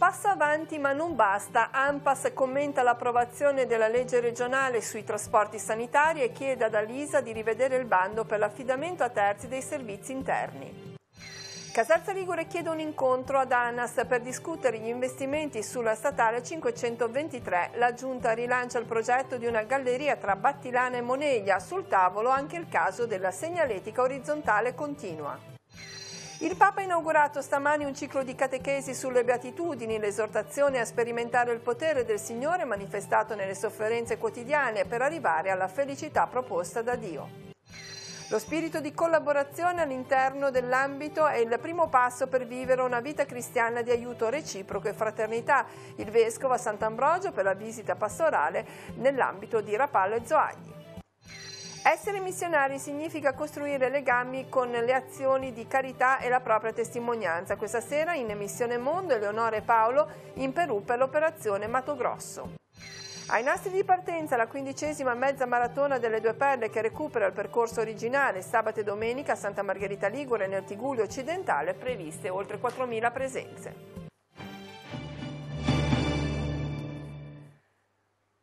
passo avanti ma non basta. ANPAS commenta l'approvazione della legge regionale sui trasporti sanitari e chiede ad Alisa di rivedere il bando per l'affidamento a terzi dei servizi interni. Casalza Ligure chiede un incontro ad ANAS per discutere gli investimenti sulla statale 523. La giunta rilancia il progetto di una galleria tra Battilana e Moneglia. Sul tavolo anche il caso della segnaletica orizzontale continua. Il Papa ha inaugurato stamani un ciclo di catechesi sulle beatitudini, l'esortazione a sperimentare il potere del Signore manifestato nelle sofferenze quotidiane per arrivare alla felicità proposta da Dio. Lo spirito di collaborazione all'interno dell'ambito è il primo passo per vivere una vita cristiana di aiuto reciproco e fraternità. Il Vescovo a Sant'Ambrogio per la visita pastorale nell'ambito di Rapallo e Zoagli. Essere missionari significa costruire legami con le azioni di carità e la propria testimonianza. Questa sera in Missione Mondo Eleonora e Paolo in Perù per l'operazione Mato Grosso. Ai nastri di partenza la quindicesima mezza maratona delle due perle che recupera il percorso originale sabato e domenica a Santa Margherita Ligure nel Tigulio occidentale previste oltre 4.000 presenze.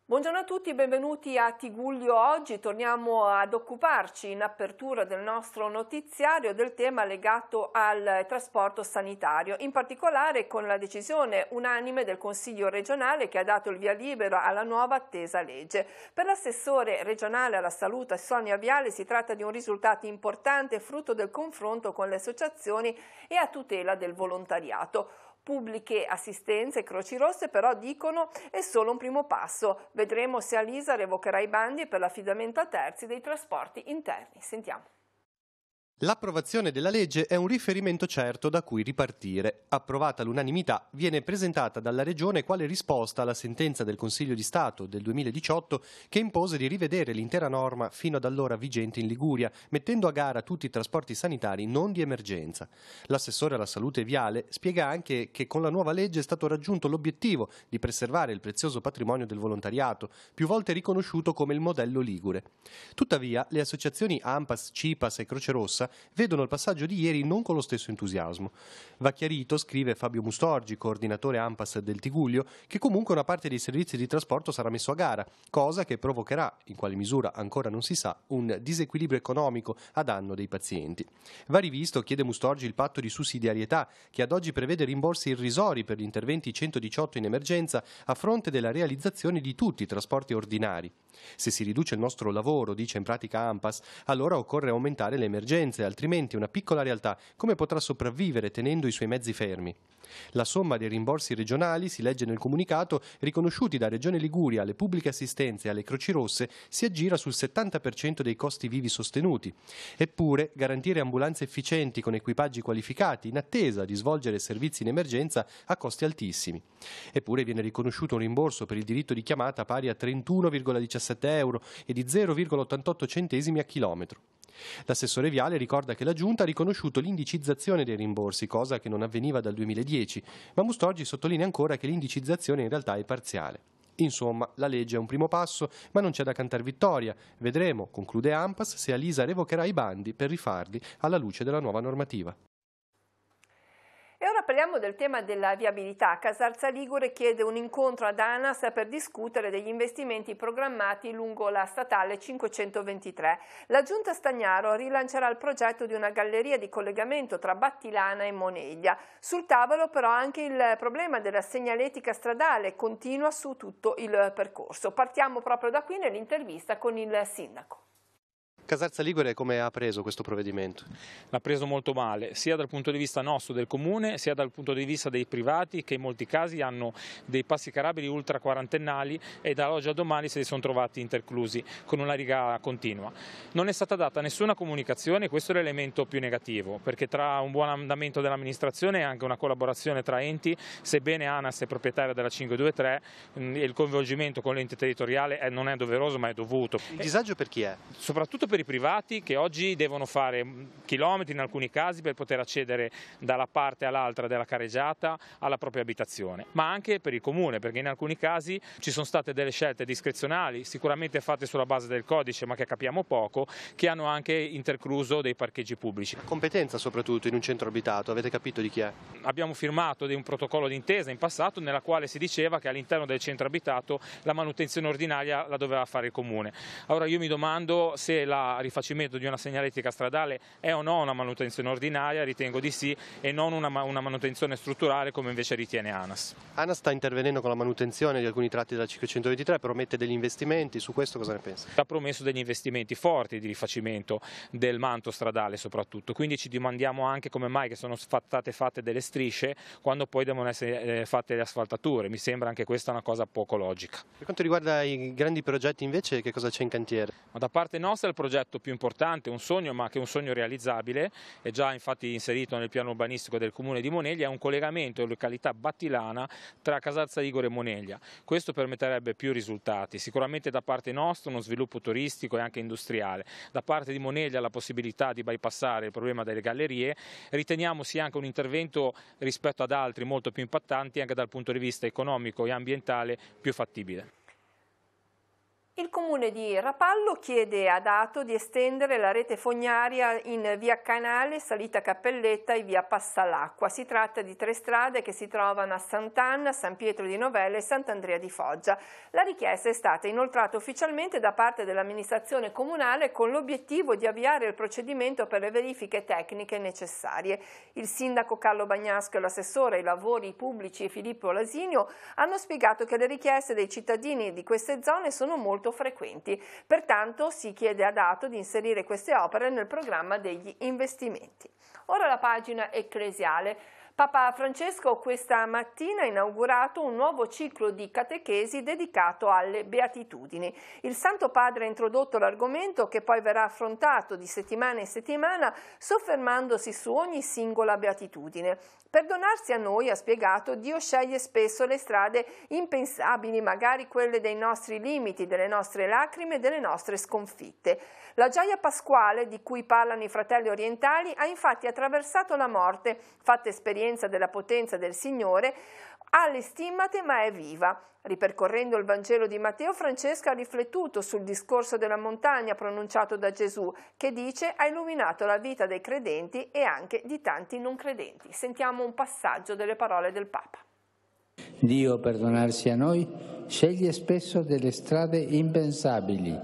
Buongiorno a tutti, benvenuti a Tiguglio Oggi. Torniamo ad occuparci in apertura del nostro notiziario del tema legato al trasporto sanitario, in particolare con la decisione unanime del Consiglio regionale che ha dato il via libera alla nuova attesa legge. Per l'assessore regionale alla salute Sonia Viale si tratta di un risultato importante frutto del confronto con le associazioni e a tutela del volontariato pubbliche assistenze Croci Rosse però dicono è solo un primo passo. Vedremo se Alisa revocherà i bandi per l'affidamento a terzi dei trasporti interni. Sentiamo. L'approvazione della legge è un riferimento certo da cui ripartire. Approvata all'unanimità, viene presentata dalla Regione quale risposta alla sentenza del Consiglio di Stato del 2018 che impose di rivedere l'intera norma fino ad allora vigente in Liguria, mettendo a gara tutti i trasporti sanitari non di emergenza. L'assessore alla salute viale spiega anche che con la nuova legge è stato raggiunto l'obiettivo di preservare il prezioso patrimonio del volontariato, più volte riconosciuto come il modello ligure. Tuttavia, le associazioni AMPAS, CIPAS e Croce Rossa vedono il passaggio di ieri non con lo stesso entusiasmo. Va chiarito, scrive Fabio Mustorgi, coordinatore AMPAS del Tiguglio, che comunque una parte dei servizi di trasporto sarà messo a gara, cosa che provocherà, in quale misura ancora non si sa, un disequilibrio economico a danno dei pazienti. Va rivisto, chiede Mustorgi, il patto di sussidiarietà che ad oggi prevede rimborsi irrisori per gli interventi 118 in emergenza a fronte della realizzazione di tutti i trasporti ordinari. Se si riduce il nostro lavoro, dice in pratica AMPAS, allora occorre aumentare le emergenze esigenze, altrimenti una piccola realtà come potrà sopravvivere tenendo i suoi mezzi fermi? La somma dei rimborsi regionali, si legge nel comunicato, riconosciuti da Regione Liguria alle pubbliche assistenze e alle Croci Rosse, si aggira sul 70% dei costi vivi sostenuti. Eppure, garantire ambulanze efficienti con equipaggi qualificati, in attesa di svolgere servizi in emergenza, a costi altissimi. Eppure viene riconosciuto un rimborso per il diritto di chiamata pari a 31,17 euro e di 0,88 centesimi a chilometro. L'assessore Viale ricorda che la Giunta ha riconosciuto l'indicizzazione dei rimborsi, cosa che non avveniva dal 2010, ma Mustorgi sottolinea ancora che l'indicizzazione in realtà è parziale. Insomma, la legge è un primo passo, ma non c'è da cantare vittoria. Vedremo, conclude Ampas, se Alisa revocherà i bandi per rifarli alla luce della nuova normativa parliamo del tema della viabilità. Casarza Ligure chiede un incontro ad ANAS per discutere degli investimenti programmati lungo la statale 523. La giunta Stagnaro rilancerà il progetto di una galleria di collegamento tra Battilana e Moneglia. Sul tavolo però anche il problema della segnaletica stradale continua su tutto il percorso. Partiamo proprio da qui nell'intervista con il sindaco. Casarza Ligure come ha preso questo provvedimento? L'ha preso molto male, sia dal punto di vista nostro del Comune, sia dal punto di vista dei privati che in molti casi hanno dei passi carabili ultra quarantennali e da oggi a domani se li sono trovati interclusi con una riga continua. Non è stata data nessuna comunicazione, questo è l'elemento più negativo, perché tra un buon andamento dell'amministrazione e anche una collaborazione tra enti, sebbene ANAS è proprietaria della 523 mm, il coinvolgimento con l'ente territoriale non è doveroso ma è dovuto. Il disagio per chi è? Soprattutto per per privati che oggi devono fare chilometri in alcuni casi per poter accedere dalla parte all'altra della careggiata alla propria abitazione, ma anche per il comune perché in alcuni casi ci sono state delle scelte discrezionali, sicuramente fatte sulla base del codice ma che capiamo poco, che hanno anche intercluso dei parcheggi pubblici. Competenza soprattutto in un centro abitato, avete capito di chi è? Abbiamo firmato un protocollo d'intesa in passato nella quale si diceva che all'interno del centro abitato la manutenzione ordinaria la doveva fare il comune. Ora io mi domando se la rifacimento di una segnaletica stradale è o no una manutenzione ordinaria, ritengo di sì, e non una, una manutenzione strutturale come invece ritiene ANAS. ANAS sta intervenendo con la manutenzione di alcuni tratti della 523, promette degli investimenti, su questo cosa ne pensa? Ha promesso degli investimenti forti di rifacimento del manto stradale soprattutto, quindi ci domandiamo anche come mai che sono state fatte delle strisce quando poi devono essere eh, fatte le asfaltature, mi sembra anche questa una cosa poco logica. Per quanto riguarda i grandi progetti invece, che cosa c'è in cantiere? Ma da parte nostra il progetto progetto più importante, un sogno ma che è un sogno realizzabile, è già infatti inserito nel piano urbanistico del comune di Moneglia, è un collegamento in località Battilana tra Casalza Igore e Moneglia. Questo permetterebbe più risultati, sicuramente da parte nostra uno sviluppo turistico e anche industriale, da parte di Moneglia la possibilità di bypassare il problema delle gallerie, riteniamo sia anche un intervento rispetto ad altri molto più impattanti anche dal punto di vista economico e ambientale più fattibile. Il comune di Rapallo chiede ad Ato di estendere la rete fognaria in via Canale, salita Cappelletta e via Passalacqua. Si tratta di tre strade che si trovano a Sant'Anna, San Pietro di Novella e Sant'Andrea di Foggia. La richiesta è stata inoltrata ufficialmente da parte dell'amministrazione comunale con l'obiettivo di avviare il procedimento per le verifiche tecniche necessarie. Il sindaco Carlo Bagnasco e l'assessore ai lavori pubblici Filippo Lasinio hanno spiegato che le richieste dei cittadini di queste zone sono molto molto frequenti. Pertanto si chiede a Dato di inserire queste opere nel programma degli investimenti. Ora la pagina ecclesiale. Papa Francesco questa mattina ha inaugurato un nuovo ciclo di catechesi dedicato alle beatitudini. Il Santo Padre ha introdotto l'argomento che poi verrà affrontato di settimana in settimana soffermandosi su ogni singola beatitudine. Per donarsi a noi, ha spiegato, Dio sceglie spesso le strade impensabili, magari quelle dei nostri limiti, delle nostre lacrime, delle nostre sconfitte. La gioia pasquale di cui parlano i fratelli orientali ha infatti attraversato la morte, fatta esperienza sapienza della potenza del Signore, ha le stimmate ma è viva. Ripercorrendo il Vangelo di Matteo, Francesca ha riflettuto sul discorso della montagna pronunciato da Gesù, che dice ha illuminato la vita dei credenti e anche di tanti non credenti. Sentiamo un passaggio delle parole del Papa. Dio, perdonarsi a noi, sceglie spesso delle strade impensabili,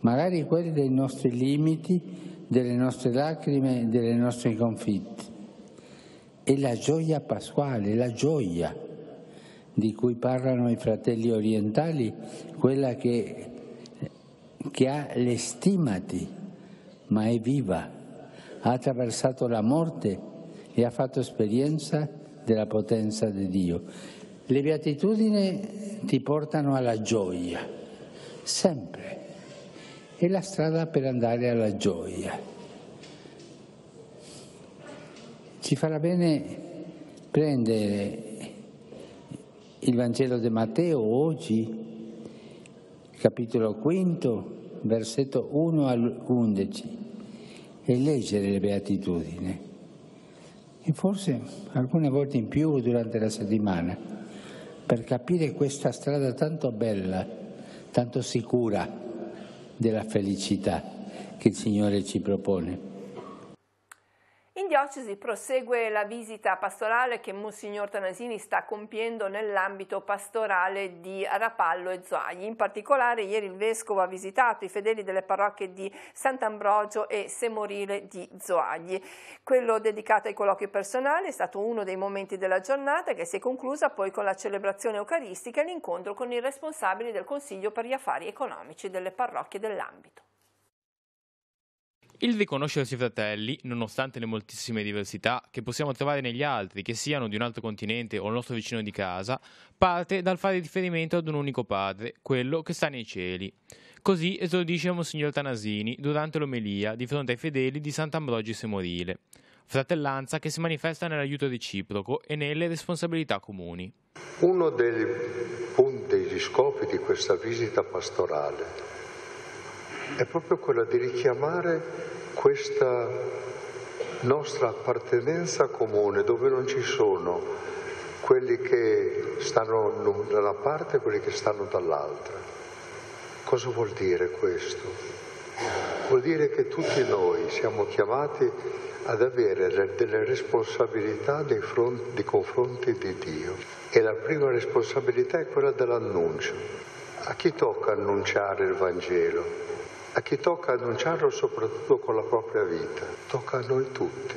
magari quelle dei nostri limiti, delle nostre lacrime, delle nostre confitte è la gioia pasquale, la gioia di cui parlano i fratelli orientali, quella che, che ha le stimati, ma è viva, ha attraversato la morte e ha fatto esperienza della potenza di Dio. Le beatitudini ti portano alla gioia, sempre. È la strada per andare alla gioia. Ci farà bene prendere il Vangelo di Matteo oggi, capitolo quinto, versetto 1 all'11, e leggere le beatitudini. E forse alcune volte in più durante la settimana, per capire questa strada tanto bella, tanto sicura della felicità che il Signore ci propone. Diocesi prosegue la visita pastorale che Monsignor Tanasini sta compiendo nell'ambito pastorale di Rapallo e Zoagli. In particolare ieri il Vescovo ha visitato i fedeli delle parrocchie di Sant'Ambrogio e Semorile di Zoagli. Quello dedicato ai colloqui personali è stato uno dei momenti della giornata che si è conclusa poi con la celebrazione eucaristica e l'incontro con i responsabili del Consiglio per gli affari economici delle parrocchie dell'ambito. Il riconoscersi fratelli, nonostante le moltissime diversità che possiamo trovare negli altri, che siano di un altro continente o il nostro vicino di casa, parte dal fare riferimento ad un unico padre, quello che sta nei cieli. Così esordisce Monsignor Tanasini durante l'omelia di fronte ai fedeli di Sant'Ambrogio Semorile. Fratellanza che si manifesta nell'aiuto reciproco e nelle responsabilità comuni. Uno dei punti, gli scopi di questa visita pastorale è proprio quella di richiamare questa nostra appartenenza comune dove non ci sono quelli che stanno da una parte e quelli che stanno dall'altra. Cosa vuol dire questo? Vuol dire che tutti noi siamo chiamati ad avere delle responsabilità nei, fronti, nei confronti di Dio e la prima responsabilità è quella dell'annuncio. A chi tocca annunciare il Vangelo? a chi tocca annunciarlo soprattutto con la propria vita, tocca a noi tutti.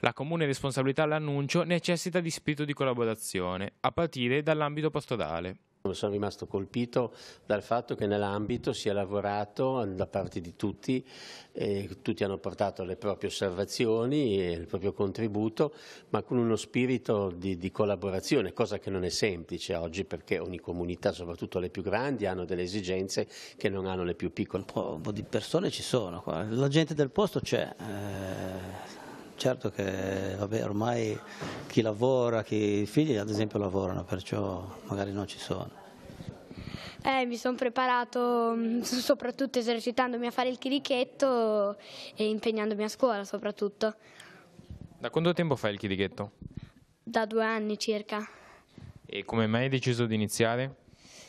La comune responsabilità all'annuncio necessita di spirito di collaborazione, a partire dall'ambito pastorale spettacolo, sono rimasto colpito dal fatto che nell'ambito si è lavorato eh, da parte di tutti, eh, tutti hanno portato le proprie osservazioni e il proprio contributo, ma con uno spirito di, di collaborazione, cosa che non è semplice oggi perché ogni comunità, soprattutto le più grandi, hanno delle esigenze che non hanno le più piccole. Un po', un po di persone ci sono, qua. la gente del posto c'è. Eh certo che vabbè, ormai chi lavora, chi, i figli ad esempio lavorano, perciò magari non ci sono. Eh, mi sono preparato mm, soprattutto esercitandomi a fare il chirichetto e impegnandomi a scuola soprattutto. Da quanto tempo fai il chirichetto? Da due anni circa. E come mai hai deciso di iniziare?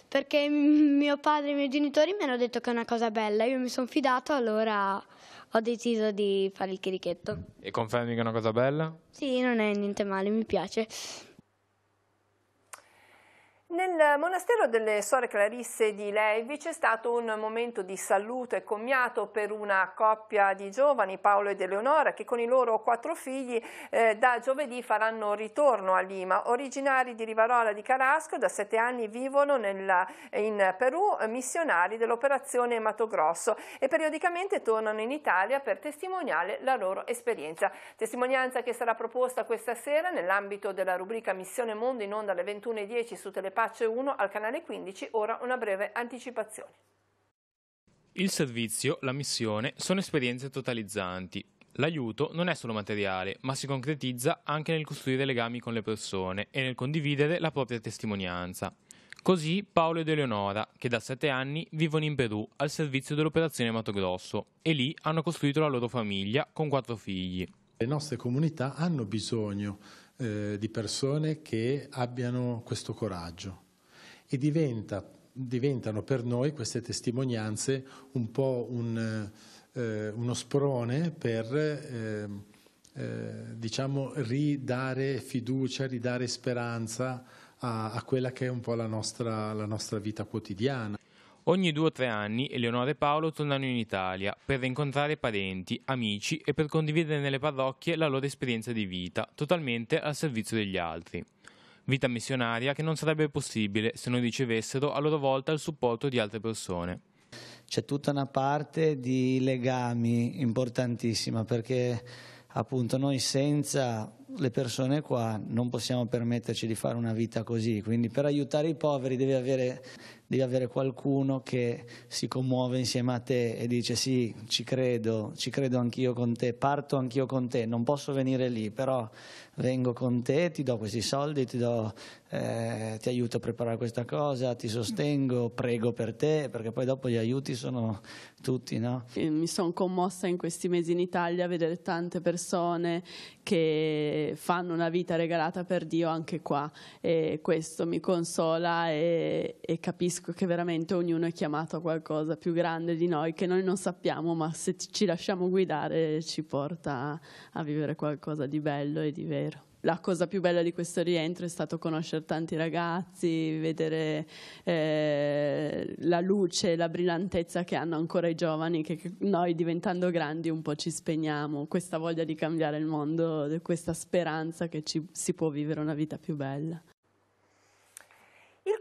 Perché mio padre e i miei genitori mi hanno detto che è una cosa bella, io mi sono fidato, allora ho deciso di fare il chirichetto. E confermi che è una cosa bella? Sì, non è niente male, mi piace. Nel monastero delle Sore Clarisse di Levi c'è stato un momento di saluto e commiato per una coppia di giovani, Paolo ed Eleonora, che con i loro quattro figli eh, da giovedì faranno ritorno a Lima. Originari di Rivarola di Carasco, da sette anni vivono nella, in Perù, missionari dell'operazione Mato Grosso e periodicamente tornano in Italia per testimoniare la loro esperienza. Testimonianza che sarà proposta questa sera nell'ambito della rubrica Missione Mondo in onda alle 21.10 su Telepagina Pace 1 al canale 15, ora una breve anticipazione. Il servizio, la missione, sono esperienze totalizzanti. L'aiuto non è solo materiale, ma si concretizza anche nel costruire legami con le persone e nel condividere la propria testimonianza. Così Paolo ed Eleonora, che da sette anni vivono in Perù al servizio dell'operazione Mato Grosso, e lì hanno costruito la loro famiglia con quattro figli. Le nostre comunità hanno bisogno eh, di persone che abbiano questo coraggio e diventa, diventano per noi queste testimonianze un po' un, eh, uno sprone per eh, eh diciamo ridare fiducia, ridare speranza a, a, quella che è un po' la nostra, la nostra vita quotidiana. Ogni due o tre anni Eleonora e Paolo tornano in Italia per incontrare parenti, amici e per condividere nelle parrocchie la loro esperienza di vita, totalmente al servizio degli altri. Vita missionaria che non sarebbe possibile se non ricevessero a loro volta il supporto di altre persone. C'è tutta una parte di legami importantissima perché appunto noi senza le persone qua non possiamo permetterci di fare una vita così, quindi per aiutare i poveri deve avere devi avere qualcuno che si commuove insieme a te e dice sì, ci credo, ci credo anch'io con te, parto anch'io con te, non posso venire lì, però vengo con te, ti do questi soldi, ti, do, eh, ti aiuto a preparare questa cosa, ti sostengo, prego per te, perché poi dopo gli aiuti sono tutti, no? Eh, mi sono commossa in questi mesi in Italia a vedere tante persone che fanno una vita regalata per Dio anche qua e questo mi consola e, e capisco capisco che veramente ognuno è chiamato a qualcosa più grande di noi, che noi non sappiamo, ma se ci lasciamo guidare ci porta a vivere qualcosa di bello e di vero la cosa più bella di questo rientro è stato conoscere tanti ragazzi, vedere eh, la luce, la brillantezza che hanno ancora i giovani, che noi diventando grandi un po' ci spegniamo, questa voglia di cambiare il mondo, questa speranza che ci, si può vivere una vita più bella.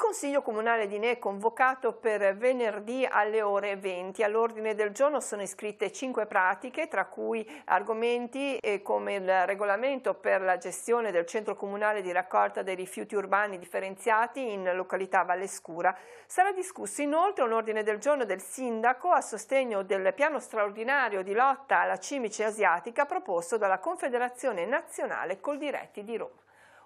Consiglio Comunale di Ne convocato per venerdì alle ore 20. All'ordine del giorno sono iscritte cinque pratiche, tra cui argomenti come il regolamento per la gestione del centro comunale di raccolta dei rifiuti urbani differenziati in località Vallescura. Sarà discusso inoltre un ordine del giorno del sindaco a sostegno del piano straordinario di lotta alla cimice asiatica proposto dalla Confederazione Nazionale Coldiretti di Roma.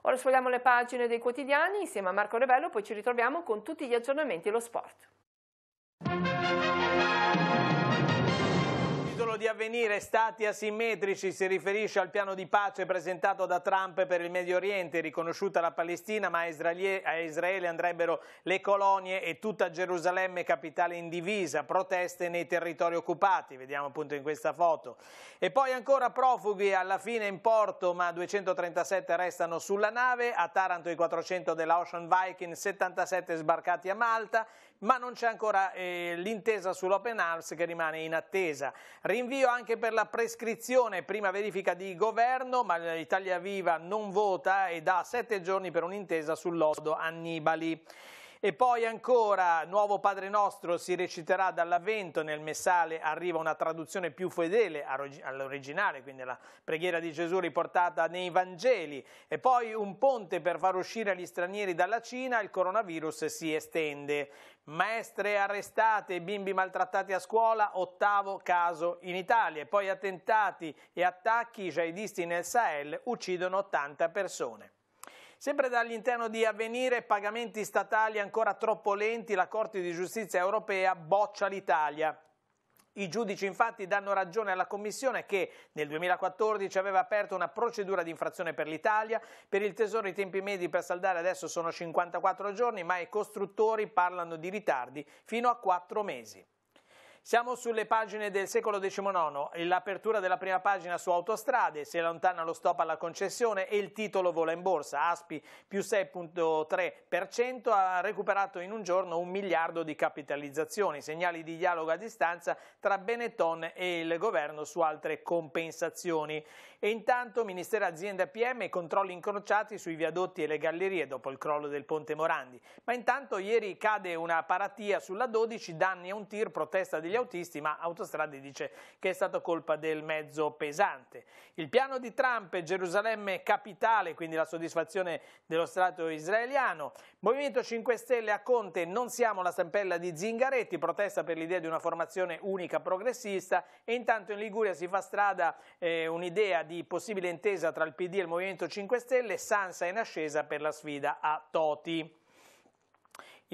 Ora sfogliamo le pagine dei quotidiani insieme a Marco Rebello, poi ci ritroviamo con tutti gli aggiornamenti e lo sport titolo di avvenire Stati asimmetrici si riferisce al piano di pace presentato da Trump per il Medio Oriente, riconosciuta la Palestina, ma a Israele andrebbero le colonie e tutta Gerusalemme capitale in divisa, proteste nei territori occupati, vediamo appunto in questa foto. E poi ancora profughi alla fine in porto, ma 237 restano sulla nave, a Taranto i 400 della Ocean Viking, 77 sbarcati a Malta, ma non c'è ancora eh, l'intesa sull'open arms che rimane in attesa. Rinvia rinvio anche per la prescrizione, prima verifica di governo, ma l'Italia Viva non vota e dà sette giorni per un'intesa sul lodo Annibali. E poi ancora, Nuovo Padre Nostro si reciterà dall'Avvento, nel Messale arriva una traduzione più fedele all'originale, quindi la preghiera di Gesù riportata nei Vangeli. E poi un ponte per far uscire gli stranieri dalla Cina, il coronavirus si estende. Maestre arrestate, bimbi maltrattati a scuola, ottavo caso in Italia. E poi attentati e attacchi jihadisti nel Sahel uccidono 80 persone. Sempre dall'interno di Avvenire, pagamenti statali ancora troppo lenti, la Corte di Giustizia europea boccia l'Italia. I giudici infatti danno ragione alla Commissione che nel 2014 aveva aperto una procedura di infrazione per l'Italia, per il Tesoro i tempi medi per saldare adesso sono 54 giorni, ma i costruttori parlano di ritardi fino a 4 mesi. Siamo sulle pagine del secolo XIX, l'apertura della prima pagina su autostrade, si allontana lo stop alla concessione e il titolo vola in borsa, Aspi più 6.3% ha recuperato in un giorno un miliardo di capitalizzazioni, segnali di dialogo a distanza tra Benetton e il governo su altre compensazioni. E intanto Ministero Azienda PM e controlli incrociati sui viadotti e le gallerie dopo il crollo del ponte Morandi. Ma intanto ieri cade una paratia sulla 12, danni a un tir, protesta degli autisti, ma Autostrade dice che è stata colpa del mezzo pesante. Il piano di Trump, è Gerusalemme capitale, quindi la soddisfazione dello Stato israeliano. Movimento 5 Stelle a Conte non siamo la stampella di Zingaretti, protesta per l'idea di una formazione unica progressista e intanto in Liguria si fa strada eh, un'idea di possibile intesa tra il PD e il Movimento 5 Stelle, Sansa in ascesa per la sfida a Toti.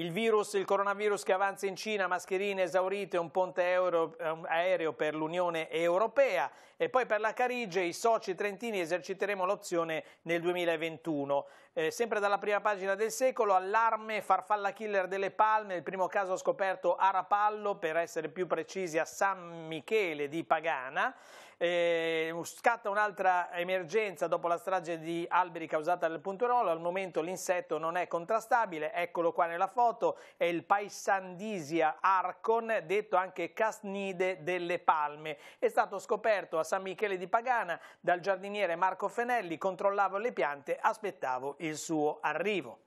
Il virus, il coronavirus che avanza in Cina, mascherine esaurite, un ponte euro, aereo per l'Unione Europea e poi per la Carige i soci trentini eserciteremo l'opzione nel 2021. Eh, sempre dalla prima pagina del secolo, allarme farfalla killer delle palme, il primo caso scoperto a Rapallo, per essere più precisi a San Michele di Pagana. Eh, scatta un'altra emergenza dopo la strage di alberi causata dal punterolo, al momento l'insetto non è contrastabile, eccolo qua nella foto, è il Paisandisia arcon, detto anche casnide delle palme. È stato scoperto a San Michele di Pagana dal giardiniere Marco Fenelli, controllavo le piante, aspettavo il suo arrivo.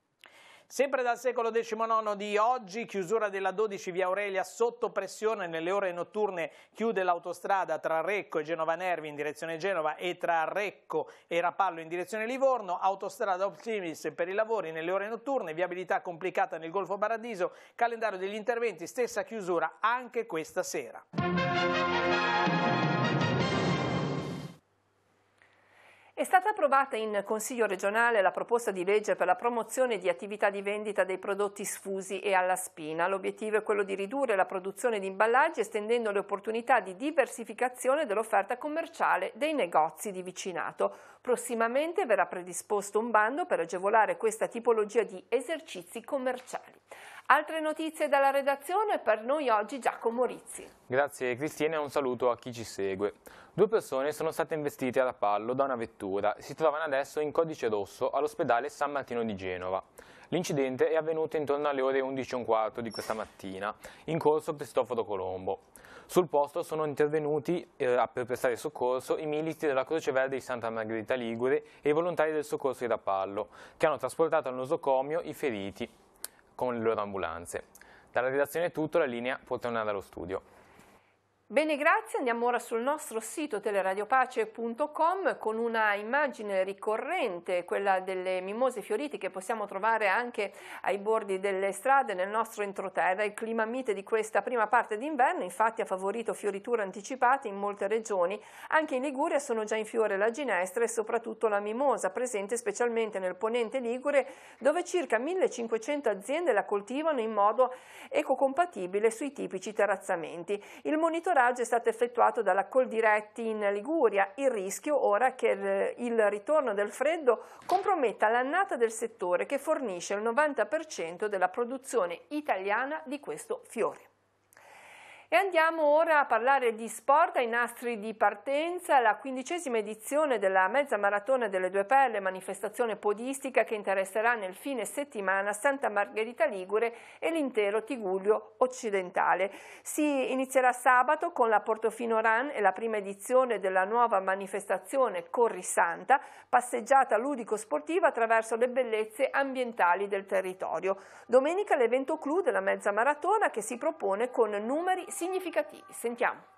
Sempre dal secolo XIX di oggi, chiusura della 12 via Aurelia sotto pressione nelle ore notturne, chiude l'autostrada tra Recco e Genova Nervi in direzione Genova e tra Recco e Rapallo in direzione Livorno, autostrada Optimis per i lavori nelle ore notturne, viabilità complicata nel Golfo Paradiso, calendario degli interventi, stessa chiusura anche questa sera. È stata approvata in Consiglio regionale la proposta di legge per la promozione di attività di vendita dei prodotti sfusi e alla spina. L'obiettivo è quello di ridurre la produzione di imballaggi estendendo le opportunità di diversificazione dell'offerta commerciale dei negozi di vicinato. Prossimamente verrà predisposto un bando per agevolare questa tipologia di esercizi commerciali. Altre notizie dalla redazione per noi oggi Giacomo Rizzi. Grazie Cristina e un saluto a chi ci segue. Due persone sono state investite ad appallo da una vettura e si trovano adesso in codice rosso all'ospedale San Martino di Genova. L'incidente è avvenuto intorno alle ore 11.15 di questa mattina in corso Cristoforo Colombo. Sul posto sono intervenuti eh, per prestare soccorso i militi della Croce Verde di Santa Margherita Ligure e i volontari del soccorso di Rapallo, che hanno trasportato al nosocomio i feriti con le loro ambulanze. Dalla redazione è tutto, la linea può tornare allo studio. Bene, grazie. Andiamo ora sul nostro sito teleradiopace.com con una immagine ricorrente, quella delle mimose fiorite che possiamo trovare anche ai bordi delle strade nel nostro entroterra. Il clima mite di questa prima parte d'inverno infatti ha favorito fioriture anticipate in molte regioni. Anche in Liguria sono già in fiore la ginestra e soprattutto la mimosa, presente specialmente nel ponente Ligure dove circa 1500 aziende la coltivano in modo ecocompatibile sui tipici terrazzamenti. Il monitoraggio monitoraggio è stato effettuato dalla Coldiretti in Liguria. Il rischio ora è che il, il ritorno del freddo comprometta l'annata del settore che fornisce il 90% della produzione italiana di questo fiore. E andiamo ora a parlare di sport ai nastri di partenza, la quindicesima edizione della mezza maratona delle due pelle, manifestazione podistica che interesserà nel fine settimana Santa Margherita Ligure e l'intero Tiguglio occidentale. Si inizierà sabato con la Portofino Run e la prima edizione della nuova manifestazione Corri Santa, passeggiata ludico-sportiva attraverso le bellezze ambientali del territorio. Domenica l'evento clou della mezza maratona che si propone con numeri significativi significativi. Sentiamo.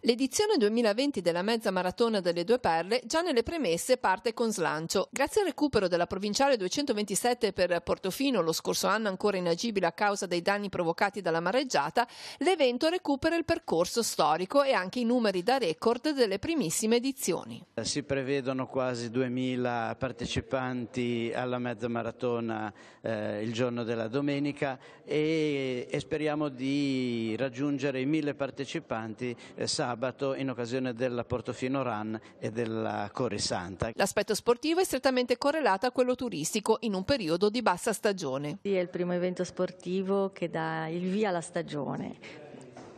L'edizione 2020 della mezza maratona delle due perle già nelle premesse parte con slancio. Grazie al recupero della provinciale 227 per Portofino lo scorso anno ancora inagibile a causa dei danni provocati dalla mareggiata, l'evento recupera il percorso storico e anche i numeri da record delle primissime edizioni. Si prevedono quasi 2000 partecipanti alla mezza maratona eh, il giorno della domenica e, e, speriamo di raggiungere i 1000 partecipanti eh, sabato sabato in occasione della Portofino Run e della Core Santa. L'aspetto sportivo è strettamente correlato a quello turistico in un periodo di bassa stagione. Sì, è il primo evento sportivo che dà il via alla stagione,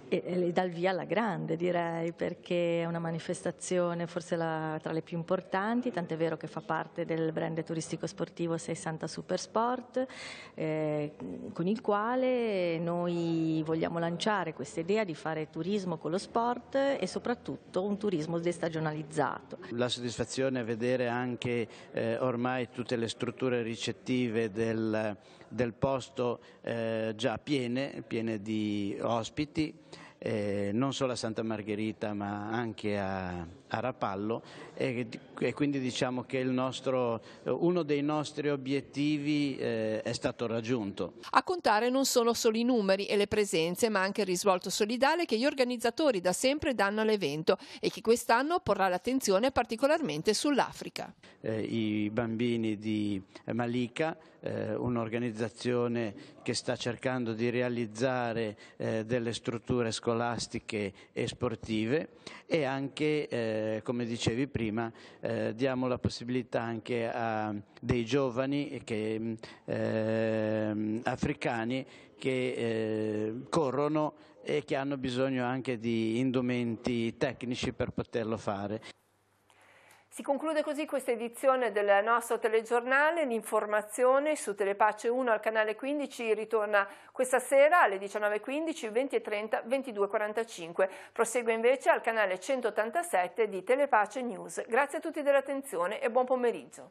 e, dal via alla grande direi perché è una manifestazione forse la, tra le più importanti tant'è vero che fa parte del brand turistico sportivo 60 Supersport eh, con il quale noi vogliamo lanciare questa idea di fare turismo con lo sport e soprattutto un turismo destagionalizzato. La soddisfazione è vedere anche eh, ormai tutte le strutture ricettive del del posto eh, già piene, piene di ospiti, eh, non solo a Santa Margherita ma anche a a Rapallo e, e quindi diciamo che nostro, uno dei nostri obiettivi eh, è stato raggiunto. A contare non sono solo i numeri e le presenze ma anche il risvolto solidale che gli organizzatori da sempre danno all'evento e che quest'anno porrà l'attenzione particolarmente sull'Africa. Eh, I bambini di Malika, eh, un'organizzazione che sta cercando di realizzare eh, delle strutture scolastiche e sportive e anche eh, eh, come dicevi prima, eh, diamo la possibilità anche a dei giovani che, mm, eh, africani che eh, corrono e che hanno bisogno anche di indumenti tecnici per poterlo fare. Si conclude così questa edizione del nostro telegiornale. L'informazione su Telepace 1 al canale 15 ritorna questa sera alle 19.15, 20.30, 22.45. Prosegue invece al canale 187 di Telepace News. Grazie a tutti dell'attenzione e buon pomeriggio.